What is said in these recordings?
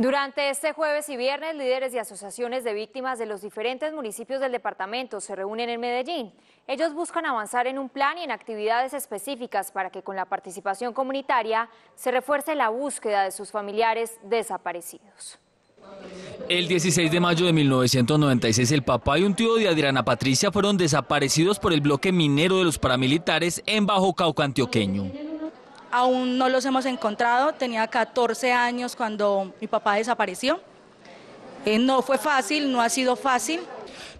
Durante este jueves y viernes, líderes y asociaciones de víctimas de los diferentes municipios del departamento se reúnen en Medellín. Ellos buscan avanzar en un plan y en actividades específicas para que con la participación comunitaria se refuerce la búsqueda de sus familiares desaparecidos. El 16 de mayo de 1996 el papá y un tío de Adriana Patricia fueron desaparecidos por el bloque minero de los paramilitares en Bajo Cauca Antioqueño aún no los hemos encontrado. Tenía 14 años cuando mi papá desapareció. Eh, no fue fácil, no ha sido fácil.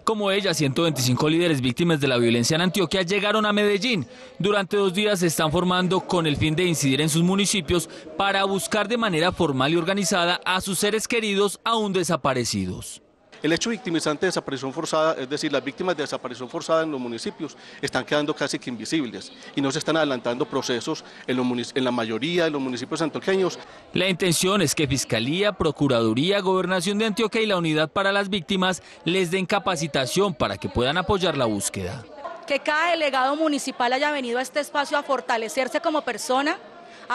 Como ella, 125 líderes víctimas de la violencia en Antioquia llegaron a Medellín. Durante dos días se están formando con el fin de incidir en sus municipios para buscar de manera formal y organizada a sus seres queridos aún desaparecidos. El hecho victimizante de desaparición forzada, es decir, las víctimas de desaparición forzada en los municipios están quedando casi que invisibles y no se están adelantando procesos en, la mayoría de los municipios antioqueños. La intención es que Fiscalía, Procuraduría, Gobernación de Antioquia y la Unidad para las Víctimas les den capacitación para que puedan apoyar la búsqueda. Que cada delegado municipal haya venido a este espacio a fortalecerse como persona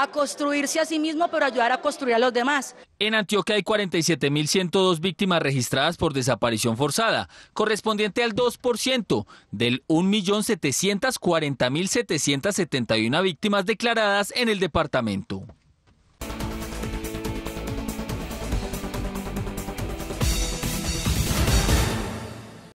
a construirse a sí mismo, pero ayudar a construir a los demás. En Antioquia hay 47.102 víctimas registradas por desaparición forzada, correspondiente al 2% del 1.740.771 víctimas declaradas en el departamento.